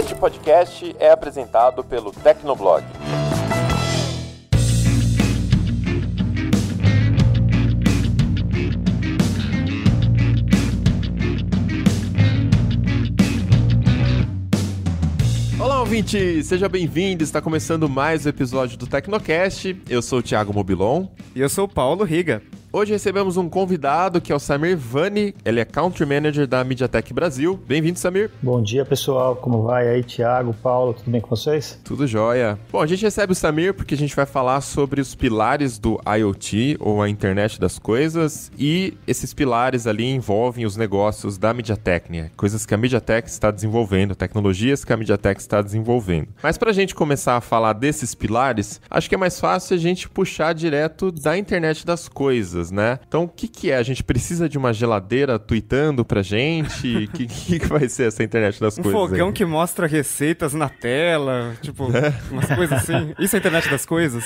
Este podcast é apresentado pelo Tecnoblog. Olá, ouvinte! Seja bem-vindo! Está começando mais um episódio do Tecnocast. Eu sou o Thiago Mobilon. E eu sou o Paulo Riga. Hoje recebemos um convidado que é o Samir Vani, ele é Country Manager da MediaTek Brasil. Bem-vindo, Samir. Bom dia, pessoal. Como vai aí, Thiago, Paulo, tudo bem com vocês? Tudo jóia. Bom, a gente recebe o Samir porque a gente vai falar sobre os pilares do IoT, ou a internet das coisas, e esses pilares ali envolvem os negócios da MediaTek, né? coisas que a MediaTek está desenvolvendo, tecnologias que a MediaTek está desenvolvendo. Mas para a gente começar a falar desses pilares, acho que é mais fácil a gente puxar direto da internet das coisas coisas, né? Então, o que, que é? A gente precisa de uma geladeira tweetando pra gente? O que, que, que, vai ser essa internet das um coisas? Um fogão aí? que mostra receitas na tela, tipo, umas coisas assim. Isso é a internet das coisas?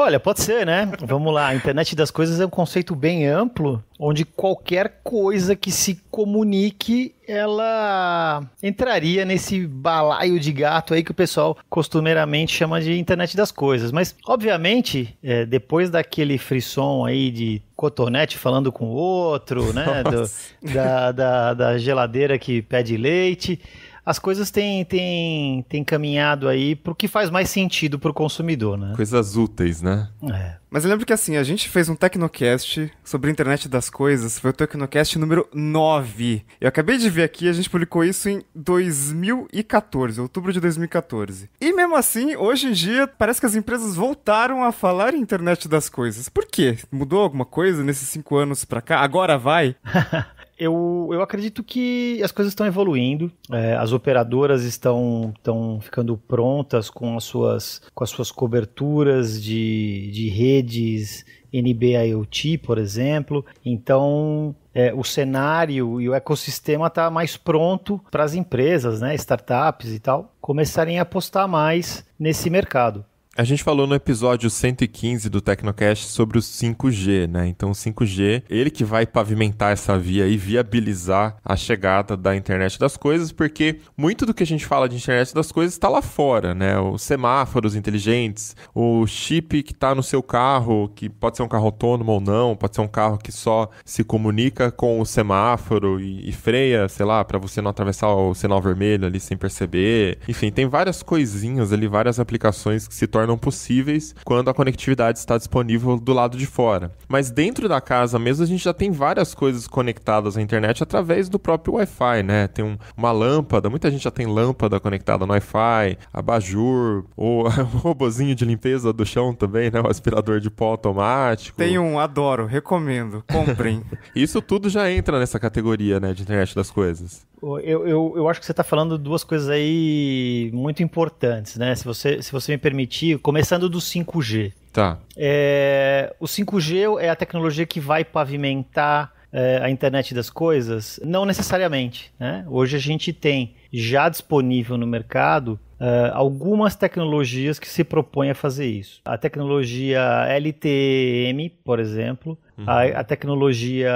Olha, pode ser, né? Vamos lá. A internet das coisas é um conceito bem amplo, onde qualquer coisa que se comunique, ela entraria nesse balaio de gato aí que o pessoal costumeiramente chama de internet das coisas. Mas, obviamente, é, depois daquele frisson aí de cotonete falando com o outro, né? Do, da, da, da geladeira que pede leite as coisas têm, têm, têm caminhado aí pro que faz mais sentido pro consumidor, né? Coisas úteis, né? É. Mas eu lembro que assim, a gente fez um Tecnocast sobre a internet das coisas, foi o Tecnocast número 9. Eu acabei de ver aqui, a gente publicou isso em 2014, outubro de 2014. E mesmo assim, hoje em dia, parece que as empresas voltaram a falar em internet das coisas. Por quê? Mudou alguma coisa nesses cinco anos pra cá? Agora vai? eu, eu acredito que as coisas estão evoluindo, é, as operadoras estão, estão ficando prontas com as suas, com as suas coberturas de, de redes NB-IoT, por exemplo. Então, é, o cenário e o ecossistema está mais pronto para as empresas, né, startups e tal, começarem a apostar mais nesse mercado. A gente falou no episódio 115 do Tecnocast sobre o 5G, né? Então, o 5G, ele que vai pavimentar essa via e viabilizar a chegada da internet das coisas, porque muito do que a gente fala de internet das coisas está lá fora, né? Os semáforos inteligentes, o chip que está no seu carro, que pode ser um carro autônomo ou não, pode ser um carro que só se comunica com o semáforo e, e freia, sei lá, para você não atravessar o sinal vermelho ali sem perceber. Enfim, tem várias coisinhas ali, várias aplicações que se tornam tornam possíveis quando a conectividade está disponível do lado de fora. Mas dentro da casa mesmo, a gente já tem várias coisas conectadas à internet através do próprio Wi-Fi, né? Tem um, uma lâmpada, muita gente já tem lâmpada conectada no Wi-Fi, abajur, ou um robozinho de limpeza do chão também, né? O aspirador de pó automático. Tem um, adoro, recomendo, comprem. Isso tudo já entra nessa categoria, né, de internet das coisas. Eu, eu, eu acho que você está falando duas coisas aí muito importantes, né? Se você, se você me permitir, começando do 5G. Tá. É, o 5G é a tecnologia que vai pavimentar é, a internet das coisas? Não necessariamente. Né? Hoje a gente tem já disponível no mercado é, algumas tecnologias que se propõem a fazer isso. A tecnologia LTM, por exemplo, uhum. a, a, tecnologia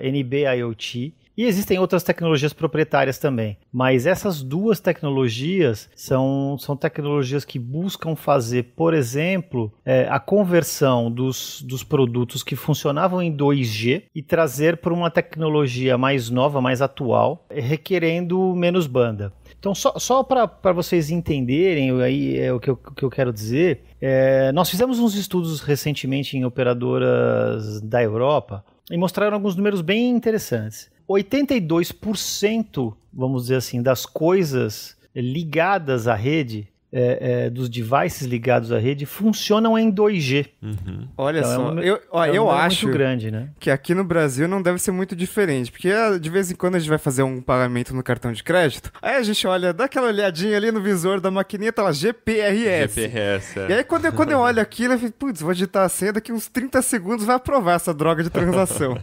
NB-IoT, e existem outras tecnologias proprietárias também, mas essas duas tecnologias são, são tecnologias que buscam fazer, por exemplo, é, a conversão dos, dos produtos que funcionavam em 2G e trazer para uma tecnologia mais nova, mais atual, requerendo menos banda. Então, só, só para vocês entenderem aí é, o, que eu, o que eu quero dizer, é, nós fizemos uns estudos recentemente em operadoras da Europa e mostraram alguns números bem interessantes. 82%, vamos dizer assim, das coisas ligadas à rede é, é, dos devices ligados à rede funcionam em 2G. Uhum. Olha então, é só, é eu, ó, é eu acho muito grande, né? que aqui no Brasil não deve ser muito diferente, porque ah, de vez em quando a gente vai fazer um pagamento no cartão de crédito, aí a gente olha, dá aquela olhadinha ali no visor da maquininha, tá lá GPRS. GPRS, é. E aí quando eu, quando eu olho aquilo, eu fico, putz, vou digitar a senha, daqui uns 30 segundos vai aprovar essa droga de transação.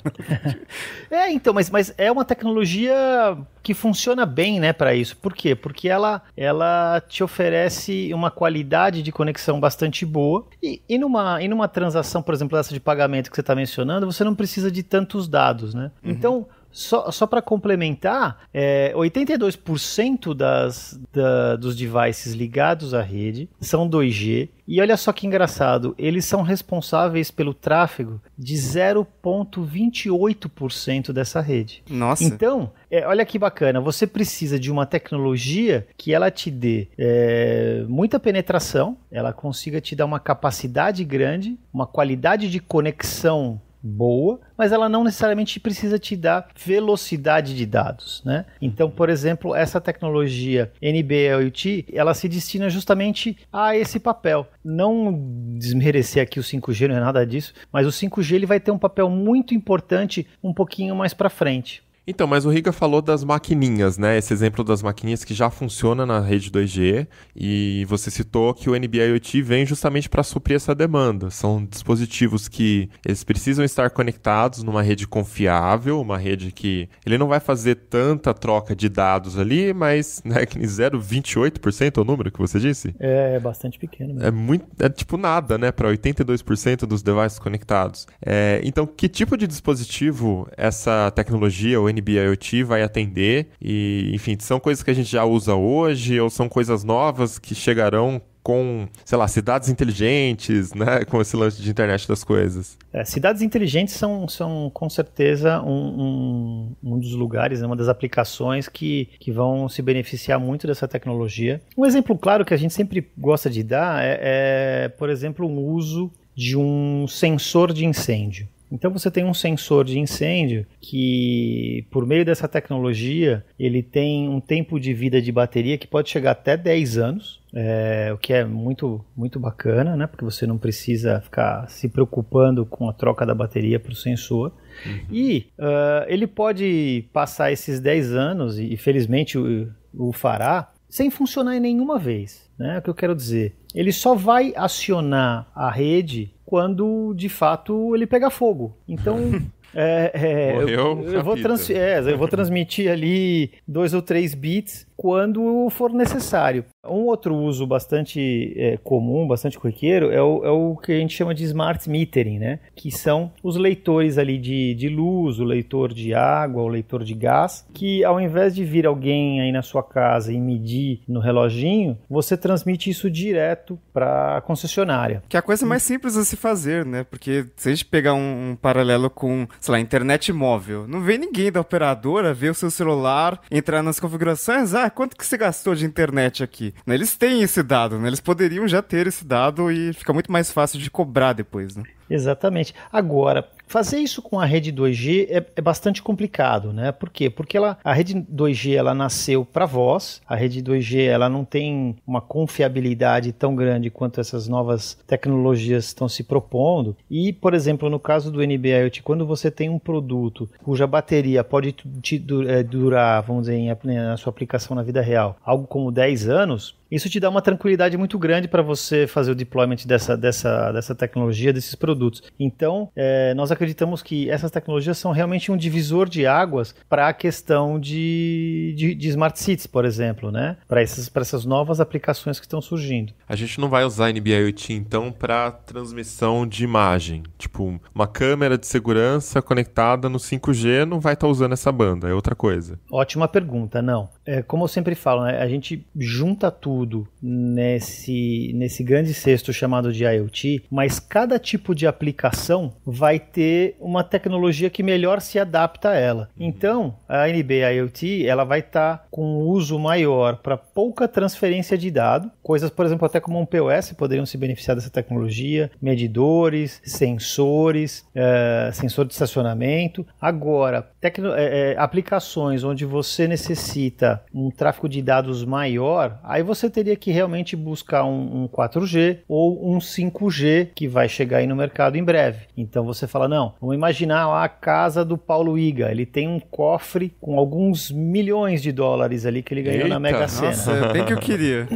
é, então, mas, mas é uma tecnologia que funciona bem, né, para isso. Por quê? Porque ela, ela te oferece uma qualidade de conexão bastante boa. E, e, numa, e numa transação, por exemplo, essa de pagamento que você está mencionando, você não precisa de tantos dados, né? Uhum. Então, só, só para complementar, é, 82% das, da, dos devices ligados à rede são 2G. E olha só que engraçado, eles são responsáveis pelo tráfego de 0,28% dessa rede. Nossa. Então, é, olha que bacana, você precisa de uma tecnologia que ela te dê é, muita penetração, ela consiga te dar uma capacidade grande, uma qualidade de conexão boa, mas ela não necessariamente precisa te dar velocidade de dados, né? Então, por exemplo, essa tecnologia NB-IoT, ela se destina justamente a esse papel. Não desmerecer aqui o 5G, não é nada disso, mas o 5G ele vai ter um papel muito importante um pouquinho mais para frente. Então, mas o Riga falou das maquininhas, né? Esse exemplo das maquininhas que já funciona na rede 2G e você citou que o NB IoT vem justamente para suprir essa demanda. São dispositivos que eles precisam estar conectados numa rede confiável, uma rede que ele não vai fazer tanta troca de dados ali, mas né, 0,28% é o número que você disse? É, é bastante pequeno. Mesmo. É muito, é tipo nada, né? Para 82% dos devices conectados. É, então, que tipo de dispositivo essa tecnologia, o NB NB-IoT vai atender. E, enfim, são coisas que a gente já usa hoje ou são coisas novas que chegarão com, sei lá, cidades inteligentes, né? Com esse lance de internet das coisas. É, cidades inteligentes são, são com certeza um, um, um, dos lugares, né, uma das aplicações que, que vão se beneficiar muito dessa tecnologia. Um exemplo claro que a gente sempre gosta de dar é, é por exemplo, um uso de um sensor de incêndio. Então você tem um sensor de incêndio que, por meio dessa tecnologia, ele tem um tempo de vida de bateria que pode chegar até 10 anos, é, o que é muito, muito bacana, né? Porque você não precisa ficar se preocupando com a troca da bateria para o sensor. Uhum. E uh, ele pode passar esses 10 anos, e, felizmente o, o fará, sem funcionar em nenhuma vez. Né? É o que eu quero dizer. Ele só vai acionar a rede quando de fato ele pega fogo. Então, É, é, Morreu eu, eu vou é, eu vou transmitir ali dois ou três bits quando for necessário. Um outro uso bastante é, comum, bastante corriqueiro, é o, é o que a gente chama de smart metering, né? Que são os leitores ali de, de luz, o leitor de água, o leitor de gás, que ao invés de vir alguém aí na sua casa e medir no reloginho, você transmite isso direto para a concessionária. Que é a coisa mais simples a se fazer, né? Porque se a gente pegar um, um paralelo com sei lá, internet móvel. Não vem ninguém da operadora ver o seu celular, entrar nas configurações, ah, quanto que você gastou de internet aqui? Né, eles têm esse dado, né? Eles poderiam já ter esse dado e fica muito mais fácil de cobrar depois, né? Exatamente. Agora, fazer isso com a rede 2G é, é, bastante complicado, né? Por quê? Porque ela, a rede 2G ela nasceu para voz, a rede 2G ela não tem uma confiabilidade tão grande quanto essas novas tecnologias estão se propondo. E, por exemplo, no caso do NB-IoT, quando você tem um produto cuja bateria pode te eh, durar, vamos dizer, né, na sua aplicação na vida real, algo como 10 anos, isso te dá uma tranquilidade muito grande para você fazer o deployment dessa, dessa, dessa tecnologia, desses produtos. Então, é, nós acreditamos que essas tecnologias são realmente um divisor de águas para a questão de, de, de, smart cities, por exemplo, né? para essas novas aplicações que estão surgindo. A gente não vai usar NB-IoT, então, para transmissão de imagem. Tipo, uma câmera de segurança conectada no 5G não vai estar tá usando essa banda, é outra coisa. Ótima pergunta, não. É, como eu sempre falo, né? a gente junta tudo tudo nesse, nesse grande cesto chamado de IoT, mas cada tipo de aplicação vai ter uma tecnologia que melhor se adapta a ela. Uhum. Então, a NB IoT ela vai estar tá com uso maior para pouca transferência de dado, coisas, por exemplo, até como um POS poderiam se beneficiar dessa tecnologia, medidores, sensores, eh, sensor de estacionamento. Agora, tecno, é, é, aplicações onde você necessita um tráfego de dados maior, aí você teria que realmente buscar um, um 4G ou um 5G que vai chegar aí no mercado em breve. Então você fala, não, vamos imaginar lá a casa do Paulo Iga, ele tem um cofre com alguns milhões de dólares ali que ele ganhou Eita, na Mega Sena. Nossa, é bem que eu queria.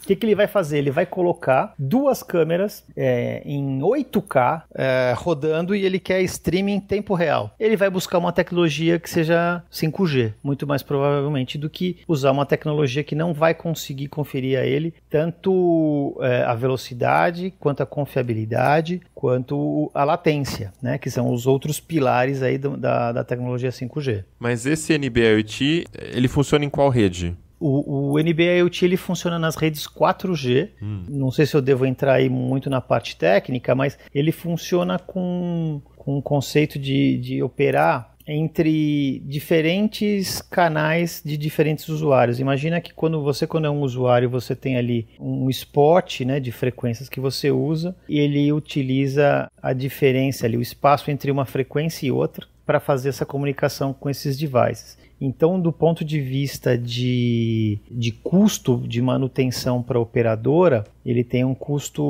O que, que ele vai fazer? Ele vai colocar duas câmeras é, em 8K é, rodando e ele quer streaming em tempo real. Ele vai buscar uma tecnologia tecnologia que seja 5G, muito mais provavelmente, do que usar uma tecnologia que não vai conseguir conferir a ele tanto é, a velocidade, quanto a confiabilidade, quanto a latência, né? Que são os outros pilares aí do, da, da tecnologia 5G. Mas esse NB-IoT, ele funciona em qual rede? O, o NB IoT ele funciona nas redes 4G. Hum. Não sei se eu devo entrar aí muito na parte técnica, mas ele funciona com, com um conceito de, de operar entre diferentes canais de diferentes usuários. Imagina que quando você, quando é um usuário, você tem ali um spot né, de frequências que você usa e ele utiliza a diferença ali, o espaço entre uma frequência e outra para fazer essa comunicação com esses devices. Então, do ponto de vista de, de custo de manutenção para a operadora, ele tem um custo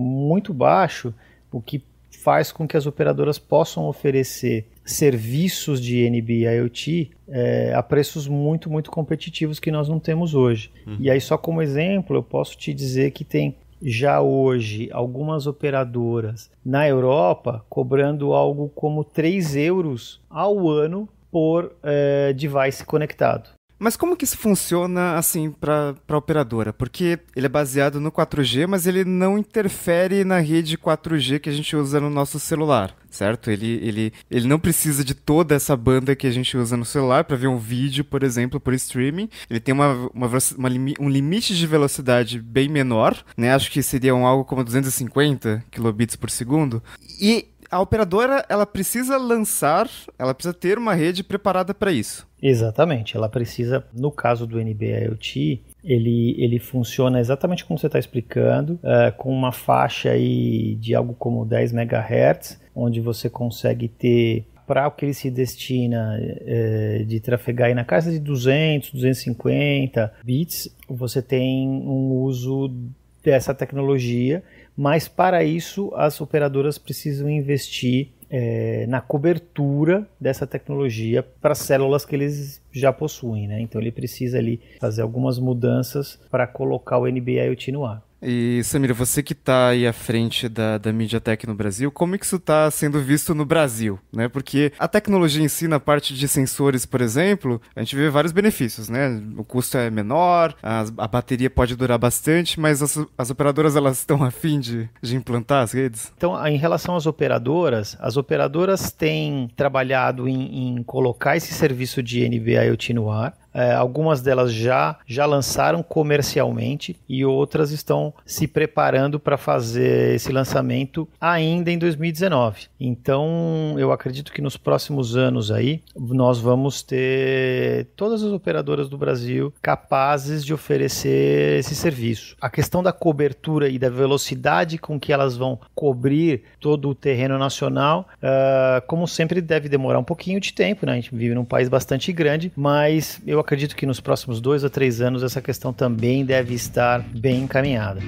muito baixo, o que faz com que as operadoras possam oferecer serviços de NB IoT é, eh, a preços muito, muito competitivos que nós não temos hoje. Uhum. E aí, só como exemplo, eu posso te dizer que tem já hoje algumas operadoras na Europa cobrando algo como 3 euros ao ano por é, device conectado. Mas como que isso funciona assim para a operadora? Porque ele é baseado no 4G, mas ele não interfere na rede 4G que a gente usa no nosso celular, certo? Ele, ele, ele não precisa de toda essa banda que a gente usa no celular para ver um vídeo, por exemplo, por streaming. Ele tem uma, uma, uma um limite de velocidade bem menor, né? Acho que um algo como 250 kilobits por segundo. E a operadora ela precisa lançar, ela precisa ter uma rede preparada para isso. Exatamente, ela precisa, no caso do NB IoT, ele, ele funciona exatamente como você está explicando, uh, com uma faixa aí de algo como 10 MHz, onde você consegue ter para o que ele se destina eh, de trafegar aí na casa de 200, 250 bits, você tem um uso dessa tecnologia mas para isso as operadoras precisam investir é, na cobertura dessa tecnologia para as células que eles já possuem, né? Então ele precisa ali fazer algumas mudanças para colocar o NB IoT no ar. E, Samira, você que está aí à frente da, da MediaTek no Brasil, como é que isso está sendo visto no Brasil? Né? Porque a tecnologia em si, na parte de sensores, por exemplo, a gente vê vários benefícios, né? O custo é menor, a, a bateria pode durar bastante, mas as, as operadoras elas estão afim de, de implantar as redes? Então, em relação às operadoras, as operadoras têm trabalhado em, em colocar esse serviço de NB IoT no ar. É, algumas delas já, já lançaram comercialmente e outras estão se preparando para fazer esse lançamento ainda em 2019. Então, eu acredito que nos próximos anos aí, nós vamos ter todas as operadoras do Brasil capazes de oferecer esse serviço. A questão da cobertura e da velocidade com que elas vão cobrir todo o terreno nacional, uh, como sempre, deve demorar um pouquinho de tempo, né? A gente vive num país bastante grande, mas eu acredito que nos próximos dois a três anos essa questão também deve estar bem encaminhada.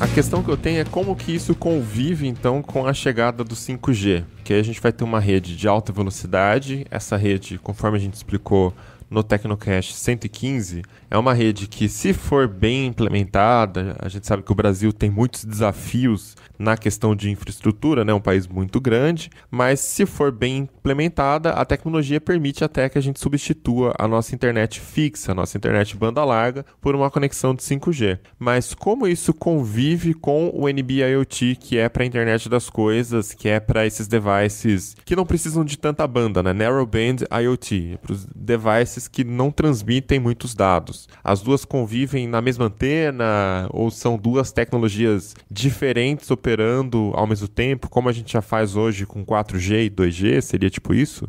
A questão que eu tenho é como que isso convive então com a chegada do 5G, que aí a gente vai ter uma rede de alta velocidade, essa rede, conforme a gente explicou no Tecnocast 115, é uma rede que, se for bem implementada, a gente sabe que o Brasil tem muitos desafios na questão de infraestrutura, né? É um país muito grande, mas se for bem implementada, a tecnologia permite até que a gente substitua a nossa internet fixa, a nossa internet banda larga, por uma conexão de 5G. Mas como isso convive com o NB-IoT, que é para a internet das coisas, que é para esses devices que não precisam de tanta banda, né? Narrowband IoT, para os devices que não transmitem muitos dados as duas convivem na mesma antena ou são duas tecnologias diferentes operando ao mesmo tempo, como a gente já faz hoje com 4G e 2G? Seria tipo isso?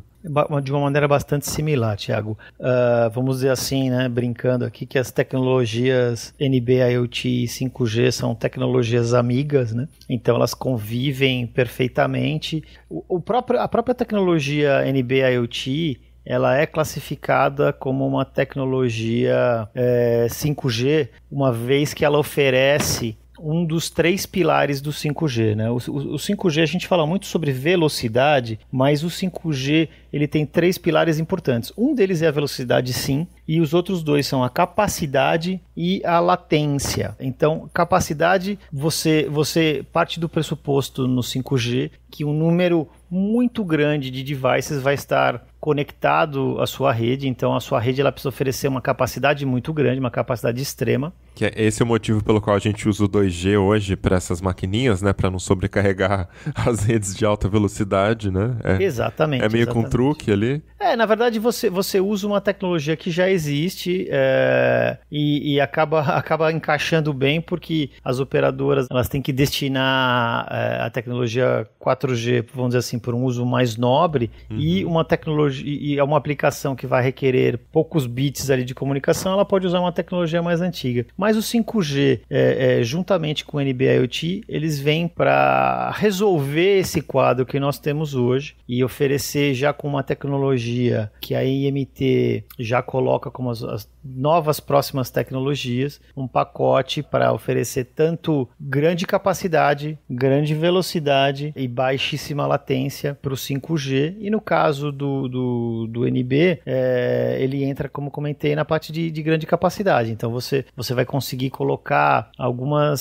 de uma maneira bastante similar, Thiago. Uh, vamos dizer assim, né, brincando aqui, que as tecnologias NB, IoT e 5G são tecnologias amigas, né? então elas convivem perfeitamente. O, o próprio, a própria tecnologia NB, IoT ela é classificada como uma tecnologia é, eh, 5G, uma vez que ela oferece um dos três pilares do 5G. Né? O, o, o 5G, a gente fala muito sobre velocidade, mas o 5G ele tem três pilares importantes. Um deles é a velocidade, sim, e os outros dois são a capacidade e a latência. Então, capacidade, você, você parte do pressuposto no 5G que um número muito grande de devices vai estar conectado à sua rede, então a sua rede ela precisa oferecer uma capacidade muito grande, uma capacidade extrema. Que é esse é o motivo pelo qual a gente usa o 2G hoje para essas maquininhas, né, para não sobrecarregar as redes de alta velocidade, né? É, exatamente. É meio exatamente ali. É, na verdade você, você usa uma tecnologia que já existe é, e, e, acaba, acaba encaixando bem porque as operadoras elas têm que destinar é, a tecnologia 4G, vamos dizer assim, por um uso mais nobre uhum. e uma tecnologia e é uma aplicação que vai requerer poucos bits ali de comunicação, ela pode usar uma tecnologia mais antiga. Mas o 5G, é, é, juntamente com o NB-IoT, eles vêm para resolver esse quadro que nós temos hoje e oferecer já com uma tecnologia que a IMT já coloca como as, as novas próximas tecnologias, um pacote para oferecer tanto grande capacidade, grande velocidade e baixíssima latência para o 5G. E no caso do, do, do NB, é, ele entra, como comentei, na parte de, de grande capacidade. Então você, você vai conseguir colocar algumas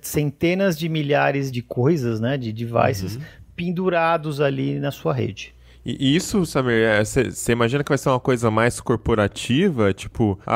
centenas de milhares de coisas, né, de devices, uhum pendurados ali na sua rede. E, isso, Samir, você é, imagina que vai ser uma coisa mais corporativa? Tipo, a,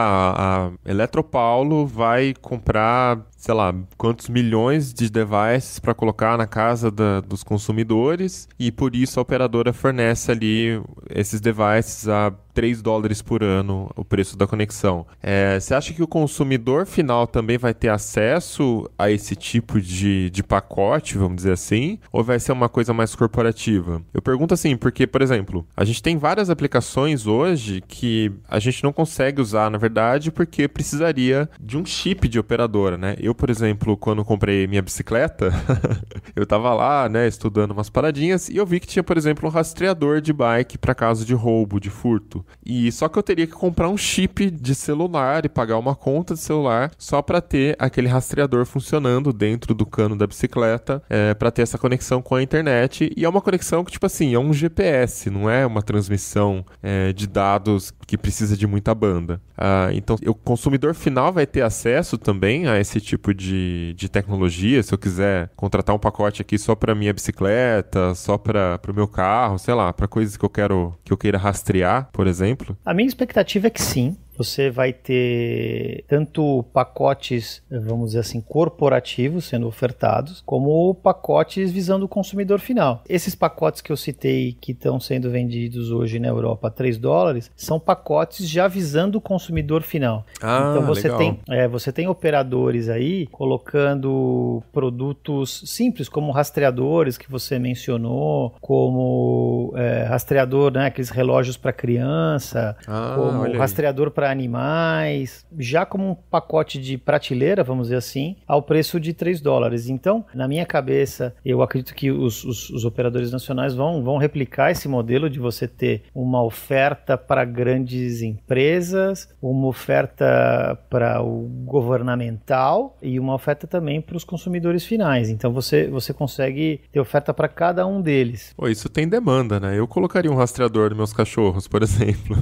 ah, a Eletropaulo vai comprar sei lá, quantos milhões de devices para colocar na casa da, dos consumidores e por isso a operadora fornece ali esses devices a 3 dólares por ano o preço da conexão. É, você acha que o consumidor final também vai ter acesso a esse tipo de, de pacote, vamos dizer assim, ou vai ser uma coisa mais corporativa? Eu pergunto assim, porque, por exemplo, a gente tem várias aplicações hoje que a gente não consegue usar, na verdade, porque precisaria de um chip de operadora, né? Eu por exemplo, quando comprei minha bicicleta, eu tava lá, né, estudando umas paradinhas e eu vi que tinha, por exemplo, um rastreador de bike para caso de roubo, de furto. E só que eu teria que comprar um chip de celular e pagar uma conta de celular só para ter aquele rastreador funcionando dentro do cano da bicicleta, é, para ter essa conexão com a internet. E é uma conexão que, tipo assim, é um GPS, não é uma transmissão é, de dados que precisa de muita banda. Ah, então, o consumidor final vai ter acesso também a esse tipo de, de tecnologia. Se eu quiser contratar um pacote aqui só para minha bicicleta, só para o meu carro, sei lá, para coisas que eu quero que eu queira rastrear, por exemplo. A minha expectativa é que sim. Você vai ter tanto pacotes, vamos dizer assim, corporativos sendo ofertados, como pacotes visando o consumidor final. Esses pacotes que eu citei que estão sendo vendidos hoje na Europa a 3 dólares são pacotes já visando o consumidor final. Ah, então você legal. tem é, você tem operadores aí colocando produtos simples como rastreadores que você mencionou, como é, rastreador, né, aqueles relógios para criança, ah, como rastreador para para animais, já como um pacote de prateleira, vamos dizer assim, ao preço de 3 dólares. Então, na minha cabeça, eu acredito que os, os, os operadores nacionais vão, vão replicar esse modelo de você ter uma oferta para grandes empresas, uma oferta para o governamental e uma oferta também para os consumidores finais. Então, você, você consegue ter oferta para cada um deles. Pô, isso tem demanda, né? Eu colocaria um rastreador nos meus cachorros, por exemplo.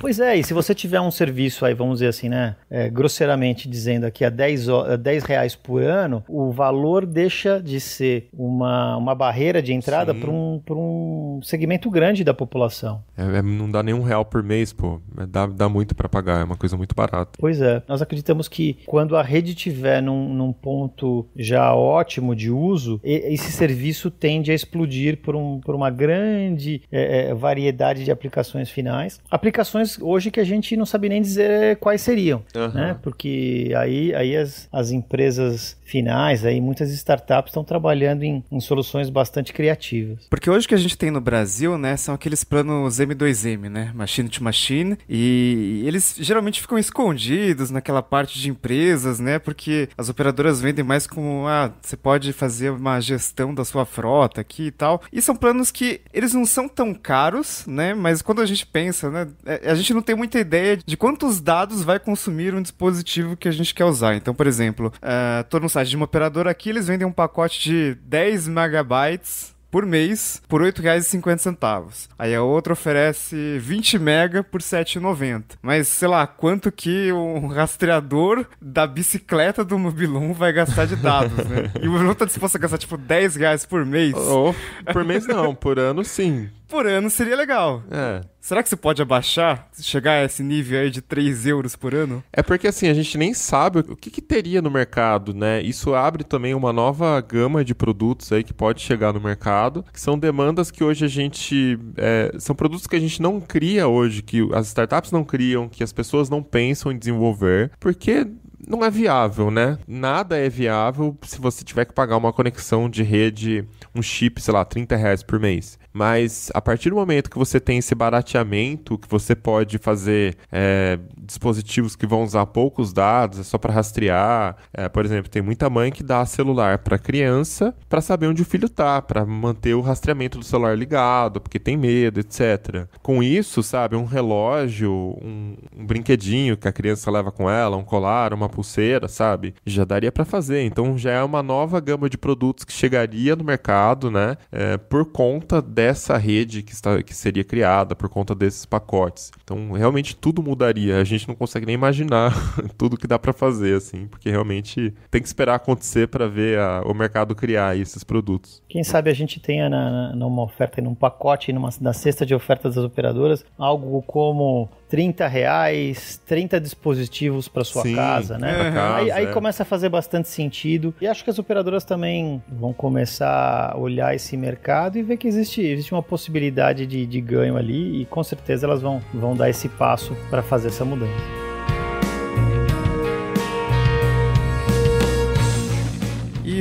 pois é, e se você tiver um serviço aí, vamos dizer assim, né? É, grosseiramente dizendo aqui a 10, 10 reais por ano, o valor deixa de ser uma, uma barreira de entrada para um, um segmento grande da população. É, é, não dá nenhum real por mês, pô. É, dá, dá muito para pagar, é uma coisa muito barata. Pois é. Nós acreditamos que quando a rede tiver num, num ponto já ótimo de uso, esse serviço tende a explodir por, um, por uma grande é, é variedade de aplicações finais. Aplicações hoje que a gente não sabe nem dizer eh, quais seriam, uhum. né? Porque aí, aí as, as empresas finais, aí muitas startups estão trabalhando em, em soluções bastante criativas. Porque hoje o que a gente tem no Brasil, né, são aqueles planos M2M, né? Machine to Machine, e eles geralmente ficam escondidos naquela parte de empresas, né? Porque as operadoras vendem mais como, ah, você pode fazer uma gestão da sua frota aqui e tal. E são planos que eles não são tão caros, né? Mas quando a gente pensa, né? É, a gente não tem muita ideia de quantos dados vai consumir um dispositivo que a gente quer usar. Então, por exemplo, estou é, uh, no site de uma operadora aqui, eles vendem um pacote de 10 megabytes por mês por R$ 8,50. Aí a outra oferece 20 mega por R$ 7,90. Mas sei lá, quanto que um rastreador da bicicleta do Mobilon vai gastar de dados, né? E o Mobilon tá disposto a gastar tipo 10 reais por mês? Oh, por mês não, por ano sim por ano seria legal. É. Será que você pode abaixar, chegar a esse nível aí de 3 euros por ano? É porque assim, a gente nem sabe o que, que teria no mercado, né? Isso abre também uma nova gama de produtos aí que pode chegar no mercado, que são demandas que hoje a gente. É, são produtos que a gente não cria hoje, que as startups não criam, que as pessoas não pensam em desenvolver, porque não é viável, né? Nada é viável se você tiver que pagar uma conexão de rede, um chip, sei lá, 30 reais por mês. Mas a partir do momento que você tem esse barateamento, que você pode fazer é, dispositivos que vão usar poucos dados, é só para rastrear. É, por exemplo, tem muita mãe que dá celular para criança para saber onde o filho tá, para manter o rastreamento do celular ligado, porque tem medo, etc. Com isso, sabe, um relógio, um, um brinquedinho que a criança leva com ela, um colar, uma pulseira, sabe? Já daria para fazer. Então já é uma nova gama de produtos que chegaria no mercado, né? É, por conta dessa rede que, está, que seria criada, por conta desses pacotes. Então realmente tudo mudaria. A gente não consegue nem imaginar tudo que dá para fazer, assim, porque realmente tem que esperar acontecer para ver a, o mercado criar esses produtos. Quem sabe a gente tenha na, numa oferta, num pacote, numa, na cesta de ofertas das operadoras, algo como 30 reais, 30 dispositivos para sua Sim, casa, né? Casa, aí, aí é. começa a fazer bastante sentido. E acho que as operadoras também vão começar a olhar esse mercado e ver que existe, existe uma possibilidade de, de ganho ali e com certeza elas vão, vão dar esse passo para fazer essa mudança.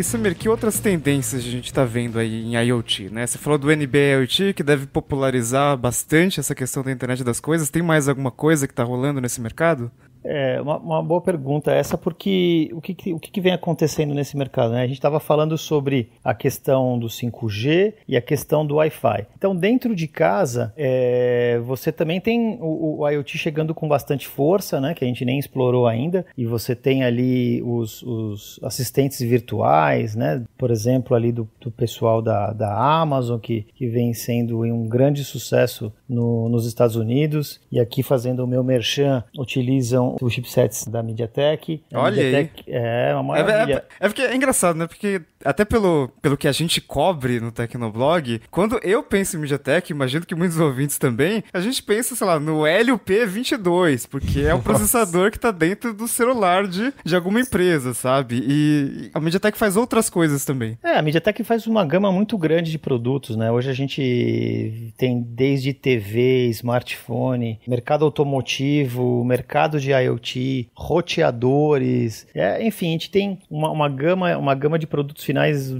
Summer, que outras tendências a gente está vendo aí em IoT, né? Você falou do NB-IoT, que deve popularizar bastante essa questão da internet das coisas. Tem mais alguma coisa que está rolando nesse mercado? É uma, uma, boa pergunta essa, porque o que, o que vem acontecendo nesse mercado? Né? A gente estava falando sobre a questão do 5G e a questão do Wi-Fi. Então, dentro de casa, é, você também tem o, o, IoT chegando com bastante força, né, que a gente nem explorou ainda, e você tem ali os, os assistentes virtuais, né, por exemplo, ali do, do pessoal da, da Amazon, que, que vem sendo um grande sucesso no, nos Estados Unidos, e aqui fazendo o meu merchan, utilizam os chipsets da MediaTek. Olha MediaTek aí. É uma maravilha. É, é, é, é, porque é engraçado, né? Porque até pelo, pelo que a gente cobre no Tecnoblog, quando eu penso em MediaTek, imagino que muitos ouvintes também, a gente pensa, sei lá, no LP22, porque é o Nossa. processador que está dentro do celular de, de alguma empresa, sabe? E a MediaTek faz outras coisas também. É, a MediaTek faz uma gama muito grande de produtos, né? Hoje a gente tem desde TV, smartphone, mercado automotivo, mercado de IoT, roteadores, é, enfim, a gente tem uma, uma, gama, uma gama de produtos finais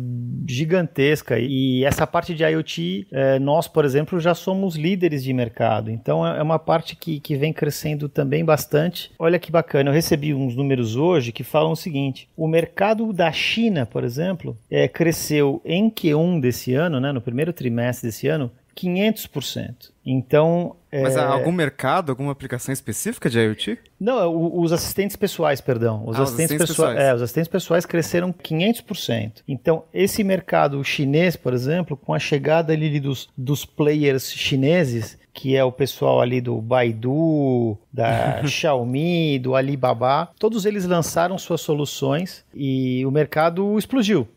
gigantesca e essa parte de IoT, é, nós, por exemplo, já somos líderes de mercado, então é, é uma parte que, que vem crescendo também bastante. Olha que bacana, eu recebi uns números hoje que falam o seguinte, o mercado da China, por exemplo, é, cresceu em Q1 desse ano, né, no primeiro trimestre desse ano, 500%. Então. Mas há é, algum mercado, alguma aplicação específica de IoT? Não, é, os assistentes pessoais, perdão. Os, ah, assistentes, os assistentes pessoais. É, os assistentes pessoais cresceram 500%. Então, esse mercado chinês, por exemplo, com a chegada ali dos, dos players chineses, que é o pessoal ali do Baidu, da Xiaomi, do Alibaba, todos eles lançaram suas soluções e o mercado explodiu.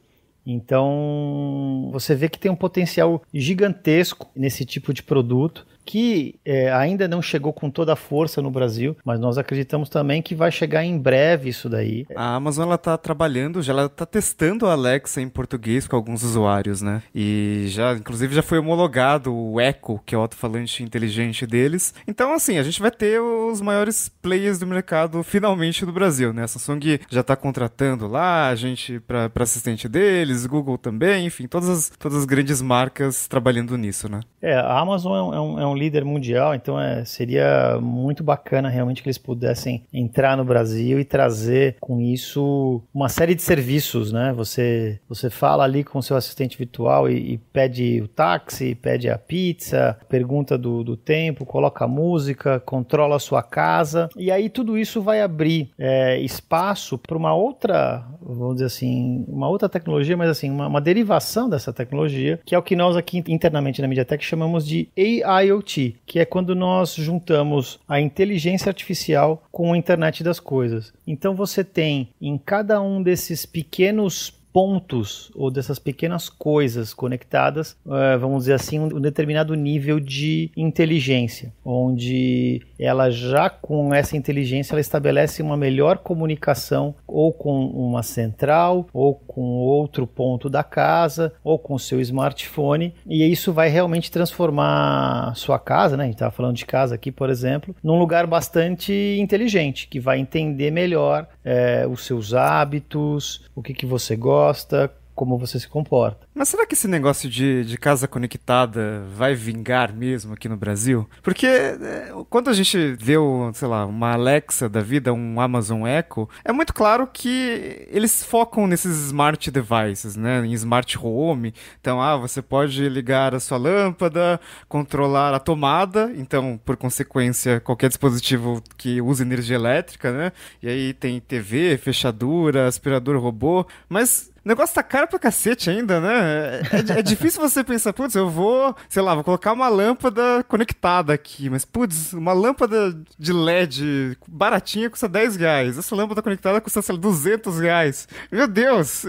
Então, você vê que tem um potencial gigantesco nesse tipo de produto que é, ainda não chegou com toda a força no Brasil, mas nós acreditamos também que vai chegar em breve isso daí. A Amazon ela está trabalhando, já ela está testando a Alexa em português com alguns usuários, né? E já, inclusive, já foi homologado o Echo, que é o alto-falante inteligente deles. Então, assim, a gente vai ter os maiores players do mercado finalmente do Brasil, né? A Samsung já está contratando lá a gente para assistente deles, Google também, enfim, todas as, todas as grandes marcas trabalhando nisso, né? É, a Amazon é um, é um líder mundial, então é, seria muito bacana realmente que eles pudessem entrar no Brasil e trazer com isso uma série de serviços, né? Você, você fala ali com o seu assistente virtual e, e pede o táxi, pede a pizza, pergunta do, do tempo, coloca música, controla a sua casa, e aí tudo isso vai abrir é, espaço para uma outra, vamos dizer assim, uma outra tecnologia, mas assim, uma, uma derivação dessa tecnologia, que é o que nós aqui internamente na MediaTek chamamos de AIoT IoT, que é quando nós juntamos a inteligência artificial com a internet das coisas. Então você tem em cada um desses pequenos pontos ou dessas pequenas coisas conectadas, eh, vamos dizer assim, um determinado nível de inteligência, onde ela já com essa inteligência ela estabelece uma melhor comunicação ou com uma central ou com outro ponto da casa ou com seu smartphone e isso vai realmente transformar sua casa, né? A gente estava falando de casa aqui, por exemplo, num lugar bastante inteligente que vai entender melhor é, os seus hábitos, o que, que você gosta, como você se comporta. Mas será que esse negócio de, de casa conectada vai vingar mesmo aqui no Brasil? Porque é, quando a gente vê, o, sei lá, uma Alexa da vida, um Amazon Echo, é muito claro que eles focam nesses smart devices, né? Em smart home. Então, ah, você pode ligar a sua lâmpada, controlar a tomada, então, por consequência, qualquer dispositivo que use energia elétrica, né? E aí tem TV, fechadura, aspirador robô, mas o negócio tá caro pra cacete ainda, né? É, é, é difícil você pensar, putz, eu vou, sei lá, vou colocar uma lâmpada conectada aqui, mas putz, uma lâmpada de LED baratinha custa 10 reais. Essa lâmpada conectada custa, sei lá, 200 reais. Meu Deus,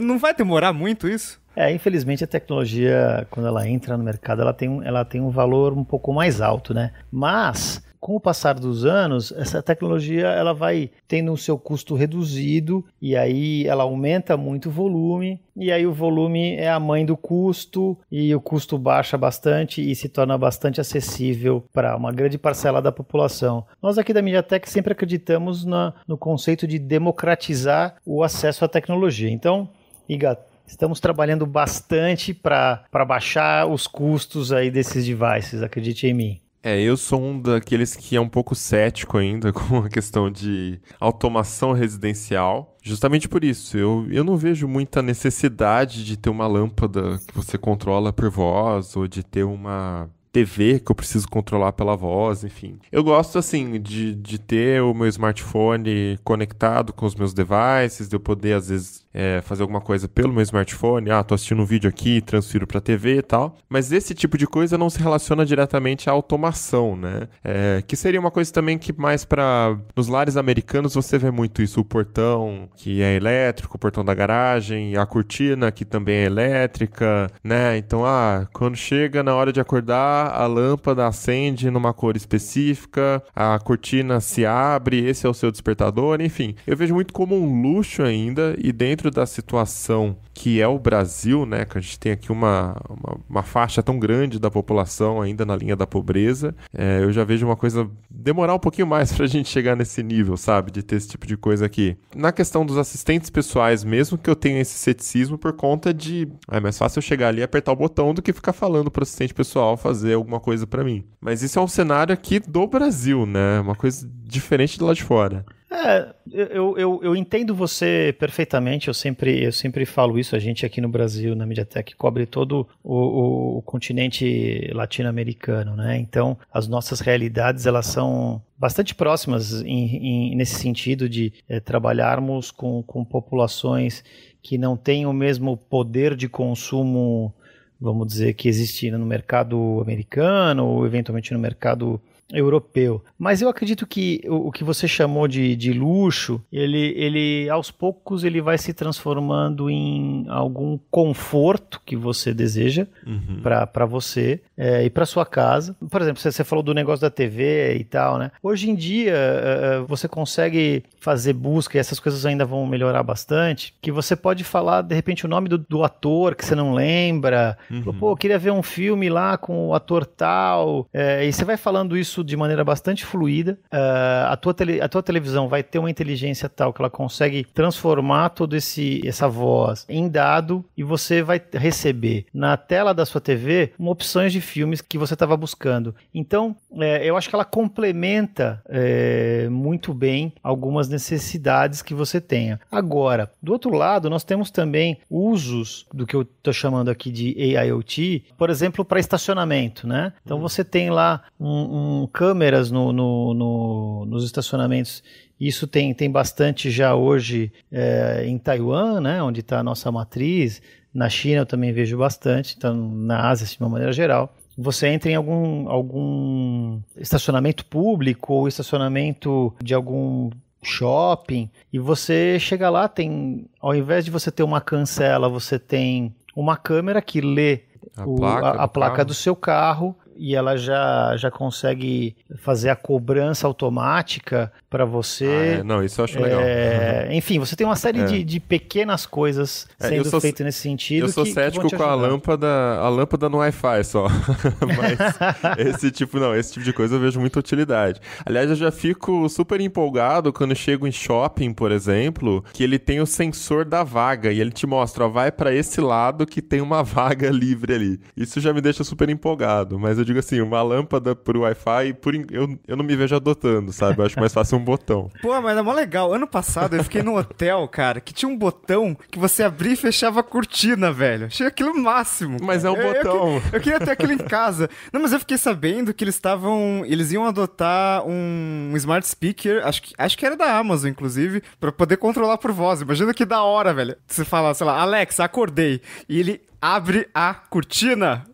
não vai demorar muito isso? É, infelizmente a tecnologia, quando ela entra no mercado, ela tem, um, ela tem um valor um pouco mais alto, né? Mas com o passar dos anos, essa tecnologia ela vai tendo o seu custo reduzido e aí ela aumenta muito o volume e aí o volume é a mãe do custo e o custo baixa bastante e se torna bastante acessível para uma grande parcela da população. Nós aqui da MediaTek sempre acreditamos na, no conceito de democratizar o acesso à tecnologia. Então, Iga, estamos trabalhando bastante para baixar os custos aí desses devices, acredite em mim. É, eu sou um daqueles que é um pouco cético ainda com a questão de automação residencial. Justamente por isso, eu, eu não vejo muita necessidade de ter uma lâmpada que você controla por voz ou de ter uma TV que eu preciso controlar pela voz, enfim. Eu gosto, assim, de, de ter o meu smartphone conectado com os meus devices, de eu poder, às vezes, é, fazer alguma coisa pelo meu smartphone, ah, tô assistindo um vídeo aqui, transfiro para TV e tal. Mas esse tipo de coisa não se relaciona diretamente à automação, né? É, que seria uma coisa também que mais para nos lares americanos você vê muito isso, o portão que é elétrico, o portão da garagem, a cortina que também é elétrica, né? Então, ah, quando chega na hora de acordar, a lâmpada acende numa cor específica, a cortina se abre, esse é o seu despertador, enfim. Eu vejo muito como um luxo ainda e dentro dentro da situação que é o Brasil, né, que a gente tem aqui uma, uma, uma faixa tão grande da população ainda na linha da pobreza, é, eu já vejo uma coisa demorar um pouquinho mais para a gente chegar nesse nível, sabe, de ter esse tipo de coisa aqui. Na questão dos assistentes pessoais, mesmo que eu tenha esse ceticismo por conta de ah, é mais fácil eu chegar ali e apertar o botão do que ficar falando para o assistente pessoal fazer alguma coisa para mim. Mas isso é um cenário aqui do Brasil, né, uma coisa diferente do lado de fora. É, eu, eu, eu entendo você perfeitamente, eu sempre, eu sempre falo isso, a gente aqui no Brasil, na Mediatek, cobre todo o, o, o continente latino-americano, né? Então, as nossas realidades, elas são bastante próximas em, em, nesse sentido de é, trabalharmos com, com populações que não têm o mesmo poder de consumo, vamos dizer, que existe no mercado americano ou eventualmente no mercado europeu. Mas eu acredito que o, o que você chamou de, de luxo, ele, ele aos poucos ele vai se transformando em algum conforto que você deseja uhum. para você é, e para sua casa. Por exemplo, você, você, falou do negócio da TV e tal, né? Hoje em dia é, é, você consegue fazer busca e essas coisas ainda vão melhorar bastante. Que você pode falar de repente o nome do, do ator que você não lembra. Uhum. Pô, queria ver um filme lá com o ator tal. É, e você vai falando isso isso de maneira bastante fluida. Uh, a, tua tele, a tua televisão vai ter uma inteligência tal que ela consegue transformar toda essa voz em dado e você vai receber na tela da sua TV opções de filmes que você estava buscando. Então, é, eu acho que ela complementa é, muito bem algumas necessidades que você tenha. Agora, do outro lado, nós temos também usos do que eu estou chamando aqui de AIoT, por exemplo, para estacionamento, né? Então, uhum. você tem lá um, um com câmeras no, no, no, nos estacionamentos. Isso tem, tem bastante já hoje é, em Taiwan, né, onde está a nossa matriz. Na China eu também vejo bastante, então na Ásia assim, de uma maneira geral. Você entra em algum, algum estacionamento público ou estacionamento de algum shopping e você chega lá, tem ao invés de você ter uma cancela, você tem uma câmera que lê a, o, placa, a, a do placa do seu carro e ela já, já consegue fazer a cobrança automática para você. Ah, é. Não, isso eu acho legal. É, uhum. Enfim, você tem uma série é. de, de, pequenas coisas é, sendo sou, feitas nesse sentido. Eu sou que, cético que com a lâmpada, a lâmpada no Wi-Fi só. Mas esse tipo, não, esse tipo de coisa eu vejo muita utilidade. Aliás, eu já fico super empolgado quando chego em shopping, por exemplo, que ele tem o sensor da vaga e ele te mostra, ó, vai para esse lado que tem uma vaga livre ali. Isso já me deixa super empolgado, mas eu digo assim, uma lâmpada por Wi-Fi, por, eu, eu não me vejo adotando, sabe? Eu acho mais fácil um um botão. Pô, mas é mó legal. Ano passado eu fiquei num hotel, cara, que tinha um botão que você abria e fechava a cortina, velho. Achei aquilo máximo. Cara. Mas é um eu, botão. Eu, eu, queria ter aquilo em casa. Não, mas eu fiquei sabendo que eles estavam. Eles iam adotar um smart speaker, acho que, acho que era da Amazon, inclusive, para poder controlar por voz. Imagina que da hora, velho. Você fala, sei lá, Alex, acordei. E ele abre a cortina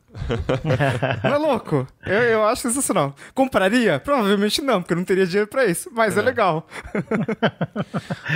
não é louco? Eu, eu acho sensacional. Compraria? Provavelmente não, porque eu não teria dinheiro para isso, mas é, é legal.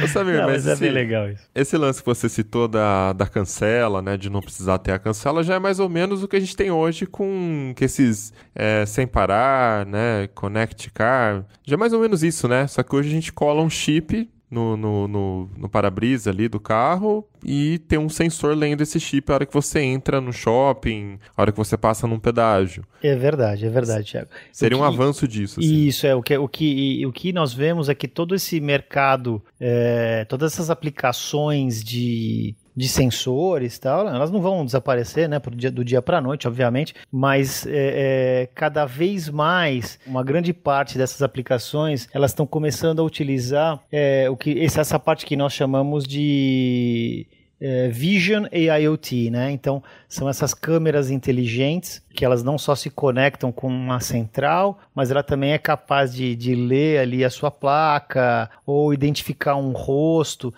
Ô, Samir, não, mas, mas é esse, bem legal isso. Esse lance que você citou da, da cancela, né, de não precisar ter a cancela, já é mais ou menos o que a gente tem hoje com que esses é, sem parar, né, connect car, já é mais ou menos isso, né? Só que hoje a gente cola um chip no, no, no, no para-brisa ali do carro e ter um sensor lendo esse chip a hora que você entra no shopping, a hora que você passa num pedágio. É verdade, é verdade, Thiago. Seria que, um avanço disso. Assim. Isso, é. O que, o, que, o que nós vemos é que todo esse mercado, é, todas essas aplicações de de sensores e tal, elas não vão desaparecer, né, pro dia, do dia para a noite, obviamente, mas é, é, cada vez mais uma grande parte dessas aplicações elas estão começando a utilizar é, o que essa parte que nós chamamos de é, Vision e né? Então, são essas câmeras inteligentes que elas não só se conectam com uma central, mas ela também é capaz de, de ler ali a sua placa ou identificar um rosto.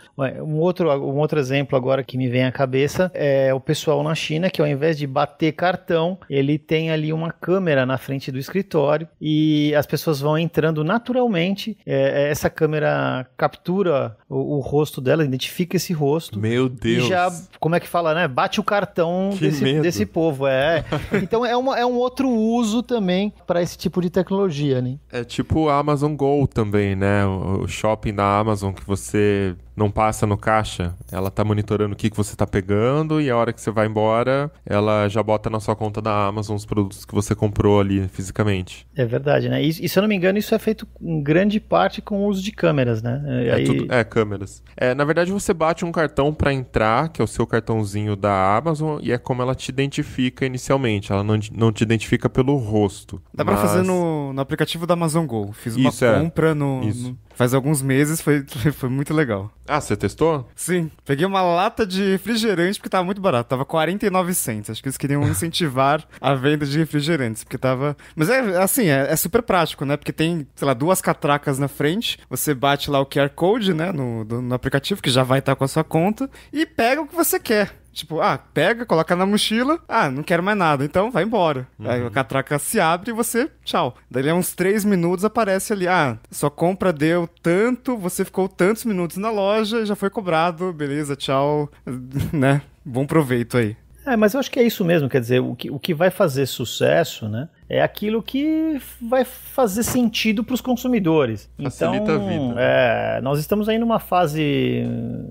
Um outro, um outro exemplo agora que me vem à cabeça é o pessoal na China que ao invés de bater cartão, ele tem ali uma câmera na frente do escritório e as pessoas vão entrando naturalmente. É, é essa câmera captura o, o, rosto dela, identifica esse rosto. Meu Deus! E já, como é que fala, né? Bate o cartão. Que desse, desse, povo. É, é. Então é, uma, é um outro uso também para esse tipo de tecnologia, né? É tipo a Amazon Go também, né? O shopping da Amazon que você não passa no caixa, ela tá monitorando o que, que você tá pegando e a hora que você vai embora, ela já bota na sua conta da Amazon os produtos que você comprou ali fisicamente. É verdade, né? E, e se eu não me engano, isso é feito em grande parte com o uso de câmeras, né? É e é, aí... tudo, é, câmeras. É, na verdade, você bate um cartão para entrar, que é o seu cartãozinho da Amazon, e é como ela te identifica inicialmente. Ela não, não te identifica pelo rosto. Dá mas... pra fazer no, no aplicativo da Amazon Go. Fiz uma isso, é. compra é. no, no, Faz alguns meses, foi, foi muito legal. Ah, você testou? Sim. Peguei uma lata de refrigerante porque tava muito barato. Tava 49 centos. Acho que eles queriam incentivar a venda de refrigerantes, porque tava... Mas é assim, é, é, super prático, né? Porque tem, sei lá, duas catracas na frente. Você bate lá o QR Code, né? No, do, no aplicativo, que já vai estar tá com a sua conta. E pega o que você quer. Tipo, ah, pega, coloca na mochila, ah, não quero mais nada, então vai embora. Uhum. Aí a catraca se abre e você, tchau. Daí uns três minutos aparece ali, ah, sua compra deu tanto, você ficou tantos minutos na loja, já foi cobrado, beleza, tchau, né? Bom proveito aí. É, mas eu acho que é isso mesmo, quer dizer, o que, o que vai fazer sucesso, né? É aquilo que vai fazer sentido para os consumidores. Facilita então, a vida. Né? É, nós estamos aí numa fase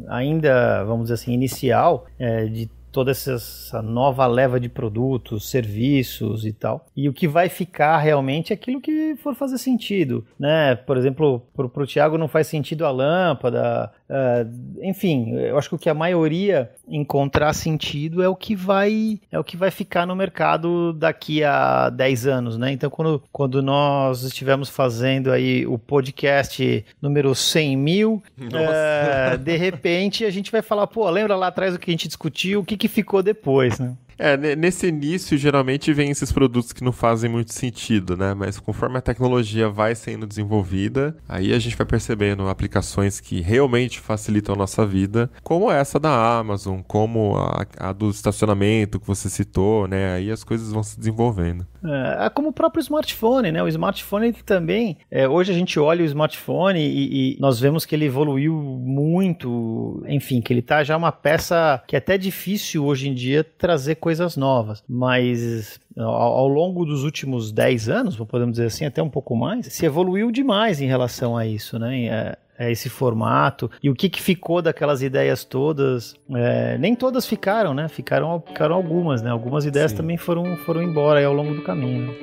ainda, vamos dizer assim, inicial é, de toda essa nova leva de produtos, serviços e tal. E o que vai ficar realmente é aquilo que for fazer sentido, né? Por exemplo, para o Tiago não faz sentido a lâmpada, Uh, enfim, eu acho que o que a maioria encontrar sentido é o que vai é o que vai ficar no mercado daqui a 10 anos, né? Então quando, quando nós estivermos fazendo aí o podcast número 100 mil, uh, de repente a gente vai falar, pô, lembra lá atrás o que a gente discutiu, o que, que ficou depois, né? É, nesse início, geralmente vem esses produtos que não fazem muito sentido, né? Mas conforme a tecnologia vai sendo desenvolvida, aí a gente vai percebendo aplicações que realmente facilitam a nossa vida, como essa da Amazon, como a, a do estacionamento que você citou, né? Aí as coisas vão se desenvolvendo. É, é como o próprio smartphone, né? O smartphone também. É, hoje a gente olha o smartphone e, e nós vemos que ele evoluiu muito, enfim, que ele tá já uma peça que é até difícil hoje em dia trazer coisas novas, mas ao, ao longo dos últimos 10 anos, podemos dizer assim, até um pouco mais, se evoluiu demais em relação a isso, né? É, é esse formato e o que, que ficou daquelas ideias todas. É, nem todas ficaram, né? Ficaram, ficaram algumas, né? Algumas ideias Sim. também foram, foram embora ao longo do caminho.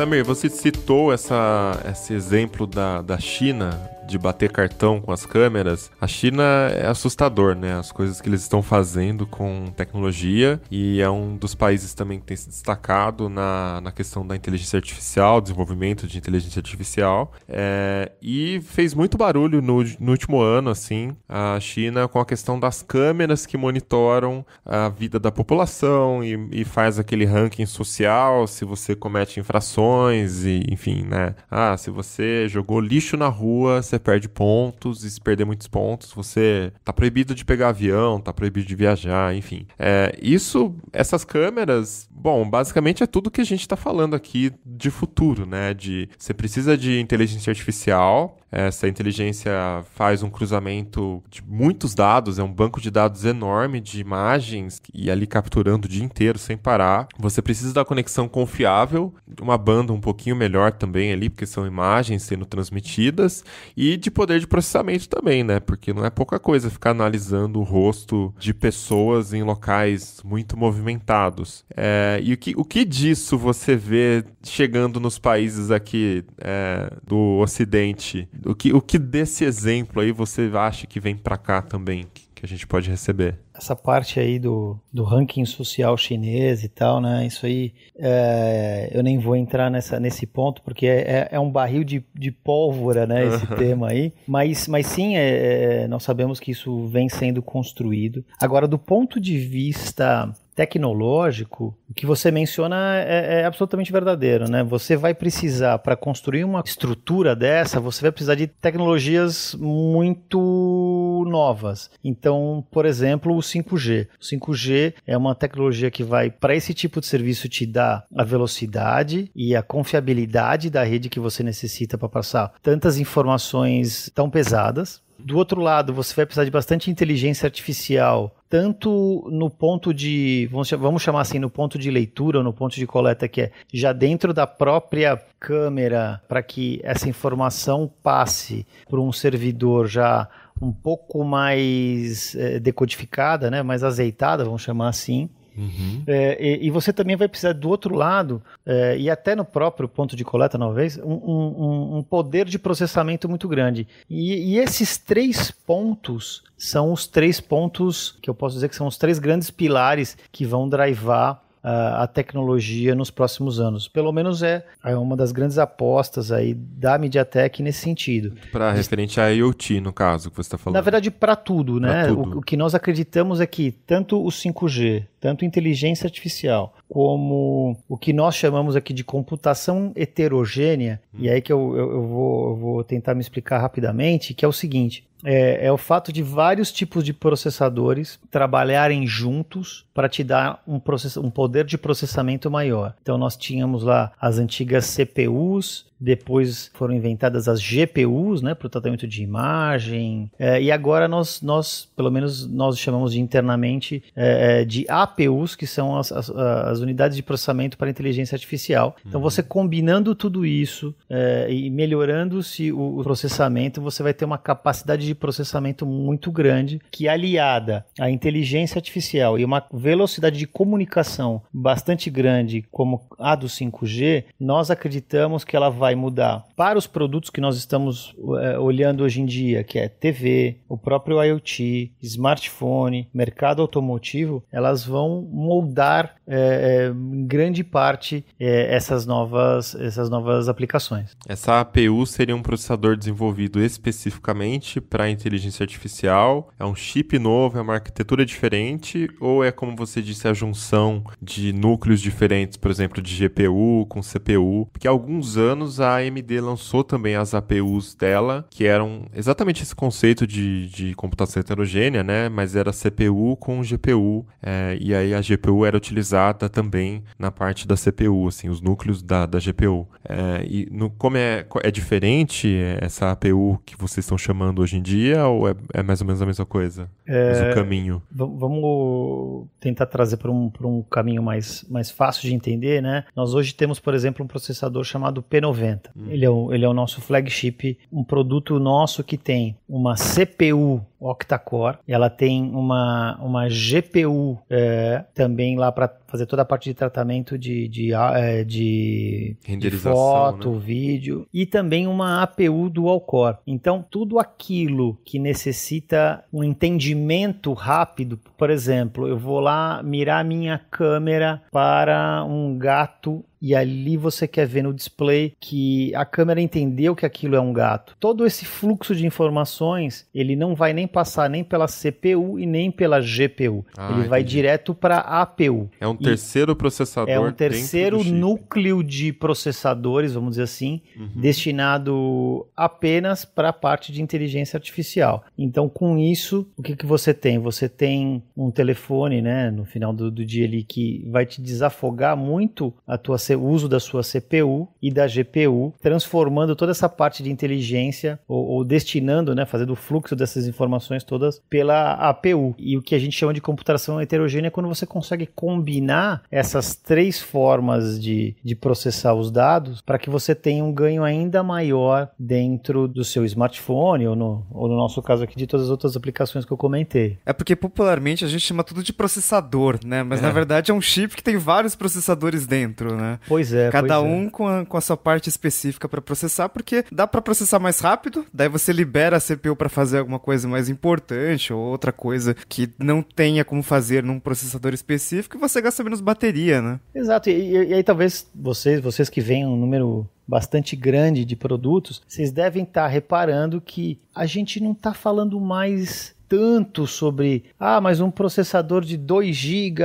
Samir, você citou essa, esse exemplo da, da China de bater cartão com as câmeras, a China é assustador, né? As coisas que eles estão fazendo com tecnologia e é um dos países também que tem se destacado na, na questão da inteligência artificial, desenvolvimento de inteligência artificial. É, e fez muito barulho no, no último ano, assim, a China com a questão das câmeras que monitoram a vida da população e, e faz aquele ranking social, se você comete infrações e, enfim, né? Ah, se você jogou lixo na rua, você perde pontos, e se perder muitos pontos, você tá proibido de pegar avião, tá proibido de viajar, enfim. É, isso, essas câmeras, bom, basicamente é tudo que a gente tá falando aqui de futuro, né? De você precisa de inteligência artificial essa inteligência faz um cruzamento de muitos dados, é um banco de dados enorme de imagens e ali capturando o dia inteiro sem parar. Você precisa da conexão confiável, uma banda um pouquinho melhor também ali, porque são imagens sendo transmitidas e de poder de processamento também, né? Porque não é pouca coisa ficar analisando o rosto de pessoas em locais muito movimentados. É, e o que, o que disso você vê chegando nos países aqui é, do Ocidente? o que, o que desse exemplo aí você acha que vem para cá também, que a gente pode receber? Essa parte aí do, do ranking social chinês e tal, né? Isso aí é, eu nem vou entrar nessa, nesse ponto, porque é, é, é um barril de, de pólvora, né? Esse tema aí. Mas, mas sim, é, é, nós sabemos que isso vem sendo construído. Agora, do ponto de vista tecnológico, o que você menciona é, é, é absolutamente verdadeiro, né? Você vai precisar, para construir uma estrutura dessa, você vai precisar de tecnologias muito novas. Então, por exemplo, o 5G. O 5G é uma tecnologia que vai, para esse tipo de serviço, te dar a velocidade e a confiabilidade da rede que você necessita para passar tantas informações tão pesadas. Do outro lado, você vai precisar de bastante inteligência artificial, tanto no ponto de, vamos chamar assim, no ponto de leitura ou no ponto de coleta, que é já dentro da própria câmera, para que essa informação passe para um servidor já um pouco mais eh, decodificada, né, mais azeitada, vamos chamar assim, Uhum. É, e, e, você também vai precisar do outro lado, é, e até no próprio ponto de coleta, talvez, um, um, um poder de processamento muito grande. E, e, esses três pontos são os três pontos que eu posso dizer que são os três grandes pilares que vão drivar a, tecnologia nos próximos anos. Pelo menos é, é uma das grandes apostas aí da MediaTek nesse sentido. Para referente à IoT, no caso, que você está falando. Na verdade, para tudo, né? Tudo. O, o que nós acreditamos é que tanto o 5G, tanto inteligência artificial, como o que nós chamamos aqui de computação heterogênea, hum. e aí que eu, eu, eu, vou, eu, vou, tentar me explicar rapidamente, que é o seguinte. É, é o fato de vários tipos de processadores trabalharem juntos para te dar um, process, um poder de processamento maior. Então, nós tínhamos lá as antigas CPUs, depois foram inventadas as GPUs, né, para o tratamento de imagem. É, e agora nós, nós, pelo menos nós chamamos de internamente é, é de APUs, que são as, as, as, unidades de processamento para inteligência artificial. Então uhum. você combinando tudo isso é, e melhorando-se o, o processamento, você vai ter uma capacidade de processamento muito grande, que é aliada à inteligência artificial e uma velocidade de comunicação bastante grande, como a do 5G, nós acreditamos que ela vai vai mudar para os produtos que nós estamos é, olhando hoje em dia, que é TV, o próprio IoT, smartphone, mercado automotivo, elas vão moldar é, é, em grande parte é, essas, novas, essas novas aplicações. Essa APU seria um processador desenvolvido especificamente para inteligência artificial? É um chip novo, é uma arquitetura diferente? Ou é como você disse, a junção de núcleos diferentes, por exemplo, de GPU com CPU? Porque há alguns anos a AMD lançou também as APUs dela, que eram exatamente esse conceito de, de computação heterogênea, né? Mas era CPU com GPU, é, e aí a GPU era utilizada também na parte da CPU, assim, os núcleos da, da GPU. É, e no, como é, é diferente essa APU que vocês estão chamando hoje em dia, ou é, é mais ou menos a mesma coisa? É, o caminho? Vamos tentar trazer para um, um caminho mais, mais fácil de entender, né? Nós hoje temos, por exemplo, um processador chamado P90, Hum. Ele, é o, ele é o nosso flagship, um produto nosso que tem uma CPU octa-core, ela tem uma, uma GPU é, também lá para fazer toda a parte de tratamento de, de, é, de, de foto, né? vídeo e também uma APU dual core. Então, tudo aquilo que necessita um entendimento rápido, por exemplo, eu vou lá mirar minha câmera para um gato e ali você quer ver no display que a câmera entendeu que aquilo é um gato. Todo esse fluxo de informações, ele não vai nem passar nem pela CPU e nem pela GPU. Ah, ele entendi. vai direto para a APU. É um terceiro processador. É um terceiro núcleo de processadores, vamos dizer assim, uhum. destinado apenas para a parte de inteligência artificial. Então, com isso, o que, que você tem? Você tem um telefone, né, no final do, do dia ali que vai te desafogar muito a tua uso da sua CPU e da GPU, transformando toda essa parte de inteligência ou, ou destinando, né, fazendo o fluxo dessas informações todas pela APU. E o que a gente chama de computação heterogênea é quando você consegue combinar essas três formas de, de processar os dados para que você tenha um ganho ainda maior dentro do seu smartphone ou no, ou no nosso caso aqui de todas as outras aplicações que eu comentei. É porque popularmente a gente chama tudo de processador, né? Mas é. na verdade é um chip que tem vários processadores dentro, né? Pois é. Cada pois é. um é. Com, a, com a sua parte específica para processar, porque dá para processar mais rápido, daí você libera a CPU para fazer alguma coisa mais importante ou outra coisa que não tenha como fazer num processador específico e você gasta menos bateria, né? Exato. E, e, e aí talvez vocês, vocês que veem um número bastante grande de produtos, vocês devem estar tá reparando que a gente não está falando mais tanto sobre ah, mas um processador de 2 GB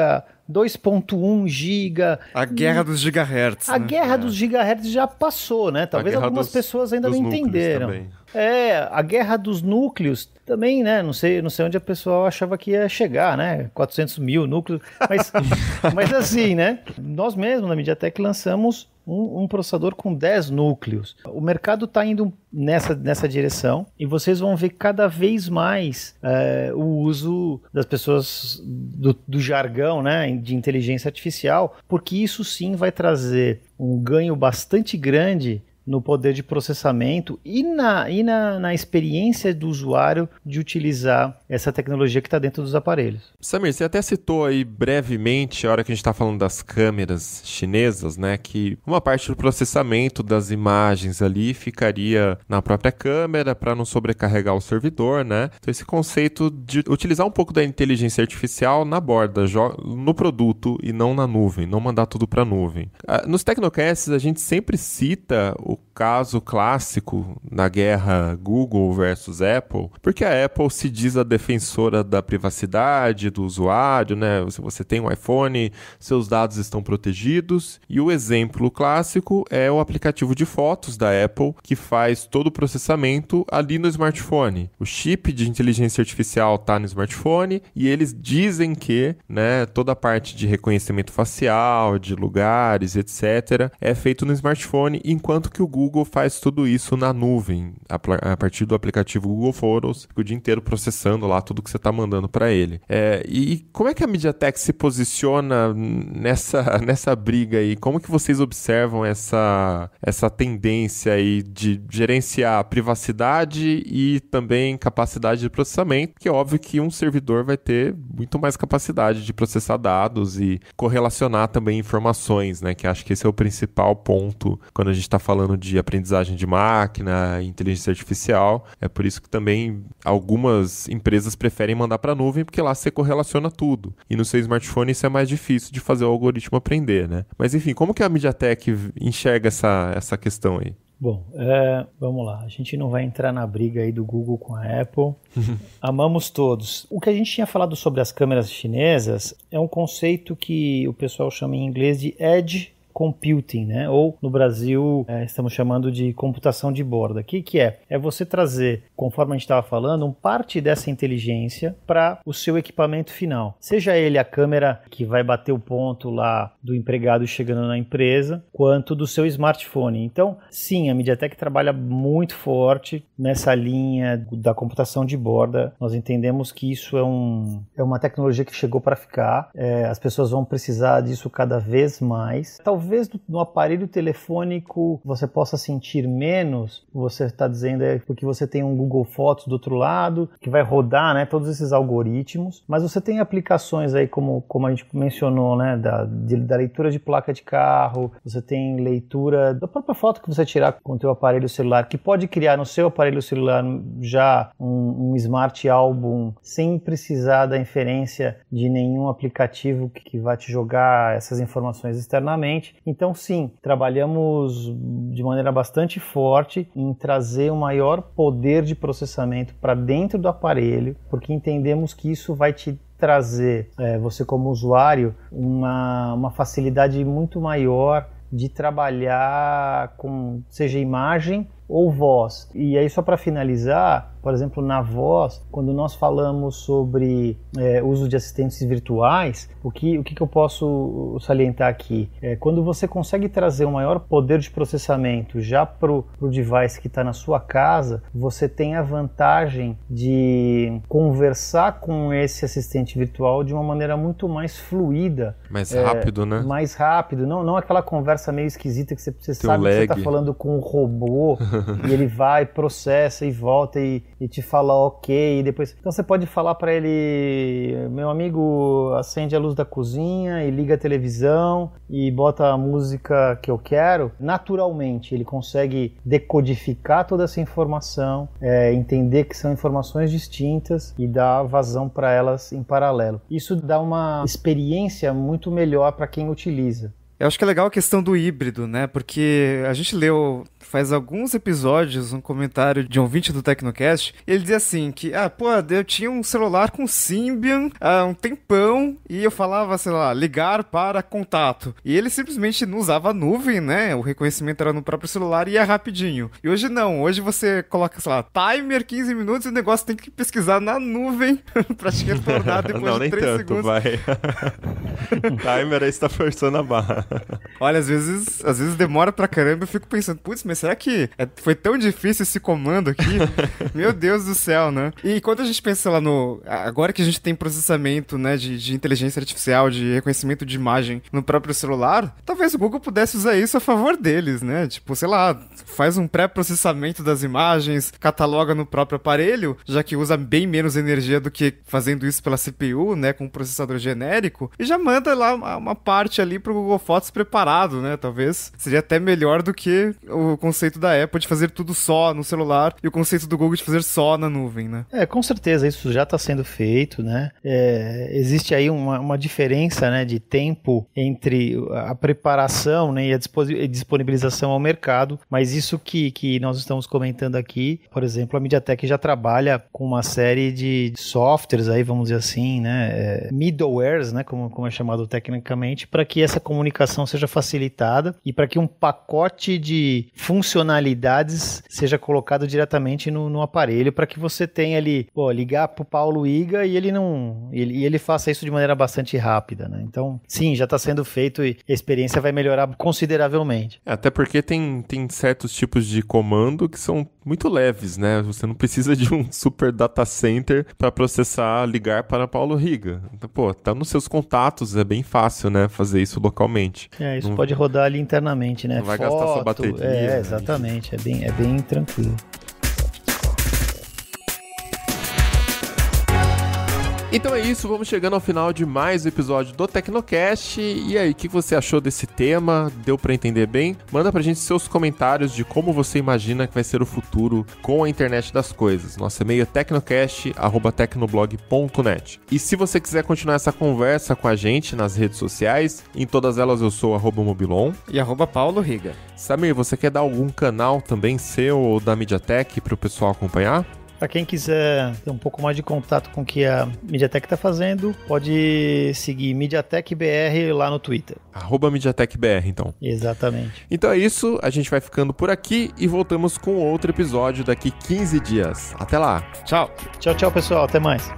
2.1 giga. A guerra dos gigahertz. A né? guerra é. dos gigahertz já passou, né? Talvez algumas dos, pessoas ainda não entenderam. Também. É, a guerra dos núcleos também, né? Não sei, não sei onde a pessoa achava que ia chegar, né? 400 mil núcleos. Mas, mas assim, né? Nós mesmos na MediaTek lançamos um, um processador com 10 núcleos. O mercado está indo nessa, nessa direção e vocês vão ver cada vez mais é, o uso das pessoas do, do jargão né, de inteligência artificial, porque isso sim vai trazer um ganho bastante grande no poder de processamento e na, e na, na experiência do usuário de utilizar essa tecnologia que está dentro dos aparelhos. Samir, você até citou aí brevemente, a hora que a gente está falando das câmeras chinesas, né, que uma parte do processamento das imagens ali ficaria na própria câmera para não sobrecarregar o servidor, né? Então esse conceito de utilizar um pouco da inteligência artificial na borda, no produto e não na nuvem, não mandar tudo para a nuvem. Ah, nos Tecnocasts a gente sempre cita o o caso clássico na guerra Google versus Apple, porque a Apple se diz a defensora da privacidade do usuário, né? Se você tem um iPhone, seus dados estão protegidos. E o exemplo clássico é o aplicativo de fotos da Apple, que faz todo o processamento ali no smartphone. O chip de inteligência artificial está no smartphone e eles dizem que, né, toda a parte de reconhecimento facial, de lugares, etc, é feito no smartphone, enquanto que o Google faz tudo isso na nuvem, a, partir do aplicativo Google Photos, o dia inteiro processando lá tudo que você está mandando para ele. É, e como é que a MediaTek se posiciona nessa, nessa briga aí? Como que vocês observam essa, essa tendência aí de gerenciar privacidade e também capacidade de processamento? Que é óbvio que um servidor vai ter muito mais capacidade de processar dados e correlacionar também informações, né? Que acho que esse é o principal ponto quando a gente está falando torno de aprendizagem de máquina, inteligência artificial. É por isso que também algumas empresas preferem mandar para a nuvem, porque lá você correlaciona tudo. E no seu smartphone isso é mais difícil de fazer o algoritmo aprender, né? Mas enfim, como que a MediaTek enxerga essa, essa questão aí? Bom, é, vamos lá. A gente não vai entrar na briga aí do Google com a Apple. Amamos todos. O que a gente tinha falado sobre as câmeras chinesas é um conceito que o pessoal chama em inglês de edge computing, né? ou no Brasil é, estamos chamando de computação de borda. O que, que é? É você trazer, conforme a gente estava falando, um parte dessa inteligência para o seu equipamento final. Seja ele a câmera que vai bater o ponto lá do empregado chegando na empresa, quanto do seu smartphone. Então, sim, a MediaTek trabalha muito forte nessa linha da computação de borda. Nós entendemos que isso é, um, é uma tecnologia que chegou para ficar. É, as pessoas vão precisar disso cada vez mais. Talvez talvez no aparelho telefônico você possa sentir menos, você está dizendo é porque você tem um Google Fotos do outro lado, que vai rodar né, todos esses algoritmos, mas você tem aplicações aí como, como a gente mencionou, né, da, de, da leitura de placa de carro, você tem leitura da própria foto que você tirar com o teu aparelho celular, que pode criar no seu aparelho celular já um, um smart album sem precisar da inferência de nenhum aplicativo que, que vai te jogar essas informações externamente. Então, sim, trabalhamos de maneira bastante forte em trazer o um maior poder de processamento para dentro do aparelho, porque entendemos que isso vai te trazer, é, você como usuário, uma, uma facilidade muito maior de trabalhar com seja imagem ou voz. E aí, só para finalizar, por exemplo, na voz, quando nós falamos sobre é, uso de assistentes virtuais, o que, o que, eu posso salientar aqui? É, quando você consegue trazer um maior poder de processamento já para o device que está na sua casa, você tem a vantagem de conversar com esse assistente virtual de uma maneira muito mais fluida. Mais é, rápido, né? Mais rápido. Não, não aquela conversa meio esquisita que você, você sabe que você está falando com um robô. e ele vai, processa e volta e, e te fala ok, e depois. Então você pode falar para ele, meu amigo, acende a luz da cozinha e liga a televisão e bota a música que eu quero. Naturalmente, ele consegue decodificar toda essa informação, é, entender que são informações distintas e dar vazão para elas em paralelo. Isso dá uma experiência muito melhor para quem utiliza. Eu acho que é legal a questão do híbrido, né? Porque a gente leu faz alguns episódios um comentário de um ouvinte do Tecnocast. ele dizia assim: que, ah, pô, eu tinha um celular com Symbian há um tempão e eu falava, sei lá, ligar para contato. E ele simplesmente não usava a nuvem, né? O reconhecimento era no próprio celular e ia rapidinho. E hoje não, hoje você coloca, sei lá, timer 15 minutos e o negócio tem que pesquisar na nuvem para te retornar depois não, de 3 nem tanto, segundos. Vai. timer aí está forçando a barra. Olha, às vezes, às vezes demora pra caramba eu fico pensando, putz, mas será que é, foi tão difícil esse comando aqui? Meu Deus do céu, né? E quando a gente pensa lá no. Agora que a gente tem processamento, né, de, de inteligência artificial, de reconhecimento de imagem no próprio celular, talvez o Google pudesse usar isso a favor deles, né? Tipo, sei lá, faz um pré-processamento das imagens, cataloga no próprio aparelho, já que usa bem menos energia do que fazendo isso pela CPU, né, com um processador genérico, e já manda lá uma, uma parte ali pro Google Fotos preparado, né? Talvez seria até melhor do que o conceito da Apple de fazer tudo só no celular e o conceito do Google de fazer só na nuvem, né? É, com certeza, isso já está sendo feito, né? É, existe aí uma, uma diferença né, de tempo entre a preparação né, e a disponibilização ao mercado, mas isso que, que nós estamos comentando aqui, por exemplo, a MediaTek já trabalha com uma série de softwares aí, vamos dizer assim, né? É, middlewares, né? Como, como é chamado tecnicamente, para que essa comunicação comunicação seja facilitada e para que um pacote de funcionalidades seja colocado diretamente no, no aparelho para que você tenha ali, pô, ligar o Paulo Iga e ele não. Ele, ele faça isso de maneira bastante rápida, né? Então, sim, já está sendo feito e a experiência vai melhorar consideravelmente. É, até porque tem, tem certos tipos de comando que são muito leves, né? Você não precisa de um super data center para processar ligar para Paulo Riga. Então, pô, tá nos seus contatos, é bem fácil, né? Fazer isso localmente. É, isso não, pode rodar ali internamente, né? Não vai Foto, gastar sua bateria. É, né? exatamente. Né? É bem, é bem tranquilo. Então é isso, vamos chegando ao final de mais um episódio do Tecnocast. E aí, o que você achou desse tema? Deu para entender bem? Manda pra gente seus comentários de como você imagina que vai ser o futuro com a internet das coisas. Nosso e-mail é tecnocast@tecnoblog.net. E se você quiser continuar essa conversa com a gente nas redes sociais, em todas elas eu sou @mobilon e arroba Paulo Riga. Samir, você quer dar algum canal também seu ou da MediaTek o pessoal acompanhar? Para quem quiser ter um pouco mais de contato com o que a MediaTek está fazendo, pode seguir MediaTekBR lá no Twitter. Arroba MediaTekBR, então. Exatamente. Então é isso, a gente vai ficando por aqui e voltamos com outro episódio daqui 15 dias. Até lá. Tchau. Tchau, tchau, pessoal. Até mais.